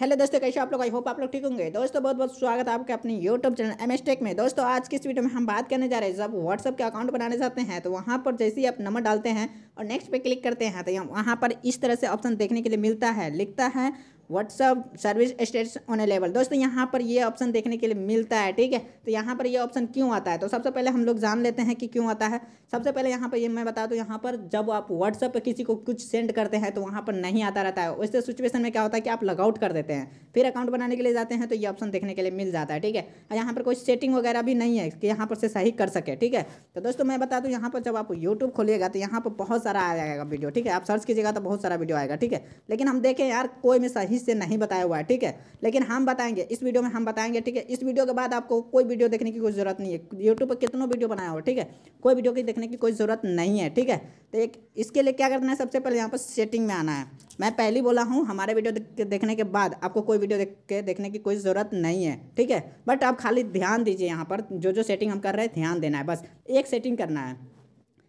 hello दोस्तों कैसे आप लोग आई होप आप लोग ठीक होंगे दोस्तों बहुत बहुत स्वागत है आपके अपने यूट्यूब चैनल एम टेक में दोस्तों आज की इस वीडियो में हम बात करने जा रहे हैं जब व्हाट्सअप के अकाउंट बनाने जाते हैं तो वहाँ पर जैसे ही आप नंबर डालते हैं और नेक्स्ट पे क्लिक करते हैं तो वहाँ पर इस तरह से ऑप्शन देखने के लिए मिलता है लिखता है WhatsApp service status A level दोस्तों यहाँ पर ये ऑप्शन देखने के लिए मिलता है ठीक है तो यहाँ पर ये ऑप्शन क्यों आता है तो सबसे पहले हम लोग जान लेते हैं कि क्यों आता है सबसे पहले यहाँ पर ये मैं बता दूँ यहाँ पर जब आप व्हाट्सअप पर किसी को कुछ सेंड करते हैं तो वहाँ पर नहीं आता रहता है वैसे सिचुएशन में क्या होता है कि आप लगआउट कर देते हैं फिर अकाउंट बनाने के लिए जाते हैं तो ये ऑप्शन देखने के लिए मिल जाता है ठीक है यहाँ पर कोई सेटिंग वगैरह भी नहीं है कि यहाँ पर से सही कर सके ठीक है तो दोस्तों मैं बता दूँ यहाँ पर जब आप यूट्यूब खोलिएगा तो यहाँ पर बहुत सारा आ जाएगा वीडियो ठीक है आप सर्च कीजिएगा तो बहुत सारा वीडियो आएगा ठीक है लेकिन हम देखें यार कोई में सही सही से नहीं बताया हुआ है ठीक है लेकिन हम बताएंगे इस वीडियो में हम बताएंगे ठीक है इस वीडियो के बाद आपको कोई वीडियो देखने की कोई जरूरत नहीं है यूट्यूब पर कितनों वीडियो बनाया हो ठीक है कोई वीडियो की देखने की कोई ज़रूरत नहीं है ठीक है तो एक इसके लिए क्या करना है सबसे पहले यहाँ पर सेटिंग में आना है मैं पहले बोला हूँ हमारे वीडियो देखने के बाद आपको कोई वीडियो देख के देखने की कोई ज़रूरत नहीं है ठीक है बट आप खाली ध्यान दीजिए यहाँ पर जो जो सेटिंग हम कर रहे हैं ध्यान देना है बस एक सेटिंग करना है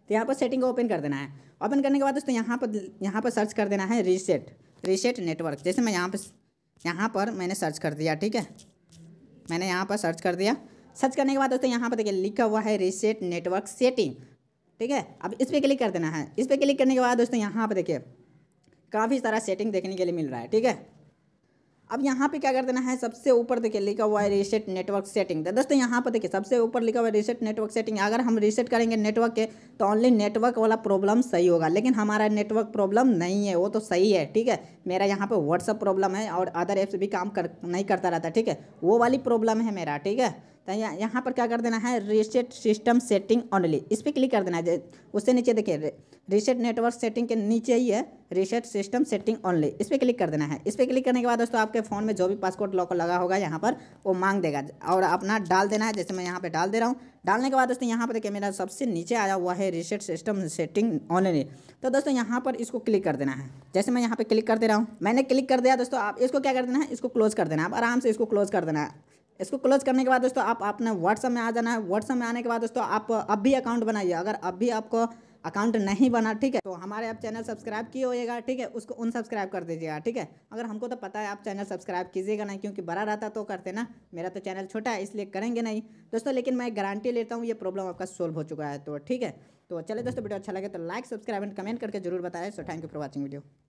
तो यहाँ पर सेटिंग को ओपन कर देना है ओपन करने के बाद दोस्तों यहाँ पर यहाँ पर सर्च कर देना है रीसेट रीसेट नेटवर्क जैसे मैं यहाँ पर यहाँ पर मैंने सर्च कर दिया ठीक है मैंने यहाँ पर सर्च कर दिया सर्च करने के बाद दोस्तों यहाँ पर देखिए लिखा हुआ है रीसेट नेटवर्क सेटिंग ठीक है अब इस पर क्लिक कर देना है इस पर क्लिक करने के बाद दोस्तों यहाँ पर देखिए काफ़ी सारा सेटिंग देखने के लिए मिल रहा है ठीक है अब यहाँ पे क्या कर देना है सबसे ऊपर देखिए लिखा हुआ है रीसेट नेटवर्क सेटिंग तो दोस्तों यहाँ पर देखिए सबसे ऊपर लिखा हुआ है रीसेट नेटवर्क सेटिंग अगर हम रीसेट करेंगे नेटवर्क के तो ऑनली नेटवर्क वाला प्रॉब्लम सही होगा लेकिन हमारा नेटवर्क प्रॉब्लम नहीं है वो तो सही है ठीक है मेरा यहाँ पर व्हाट्सअप प्रॉब्लम है और अदर ऐप्स भी काम कर नहीं करता रहता ठीक है वो वाली प्रॉब्लम है मेरा ठीक है तो यह, यहाँ पर क्या कर देना है रीसेट सिस्टम सेटिंग ऑनली इस पर क्लिक कर देना है उससे नीचे देखिए रीसेट नेटवर्क सेटिंग के नीचे ही है रीसेट सिस्टम सेटिंग ऑनली इस पर क्लिक कर देना है इस पर क्लिक करने के बाद दोस्तों आपके फ़ोन में जो भी पासपोर्ट लॉक लगा होगा यहाँ पर वो मांग देगा और अपना डाल देना है जैसे मैं यहाँ पर डाल दे रहा हूँ डालने के बाद दोस्तों यहाँ पर देखिए मेरा सबसे नीचे आया हुआ है रीसेट सिस्टम सेटिंग ऑनली तो दोस्तों यहाँ पर इसको क्लिक कर देना है जैसे मैं यहाँ पर क्लिक कर दे रहा हूँ मैंने क्लिक कर दिया दोस्तों आप इसको क्या कर देना है इसको क्लोज कर देना आप आराम से इसको क्लोज कर देना है इसको क्लोज करने के बाद दोस्तों आप अपने व्हाट्सएप में आ जाना है व्हाट्सएप में आने के बाद दोस्तों आप अब भी अकाउंट बनाइए अगर अब भी आपको अकाउंट नहीं बना ठीक है तो हमारे आप चैनल सब्सक्राइब किए होएगा ठीक है उसको अनसब्सक्राइब कर दीजिएगा ठीक है अगर हमको तो पता है आप चैनल सब्सक्राइब कीजिएगा नहीं क्योंकि बड़ा रहता तो करते ना मेरा तो चैनल छोटा है इसलिए करेंगे नहीं दोस्तों लेकिन मैं गारंटी लेता हूँ ये प्रॉब्लम आपका सोल्व हो चुका है तो ठीक है तो चले दोस्तों वीडियो अच्छा लगे तो लाइक सब्सक्राइब एंड कमेंट करके जरूर बताएं so thank you for watching video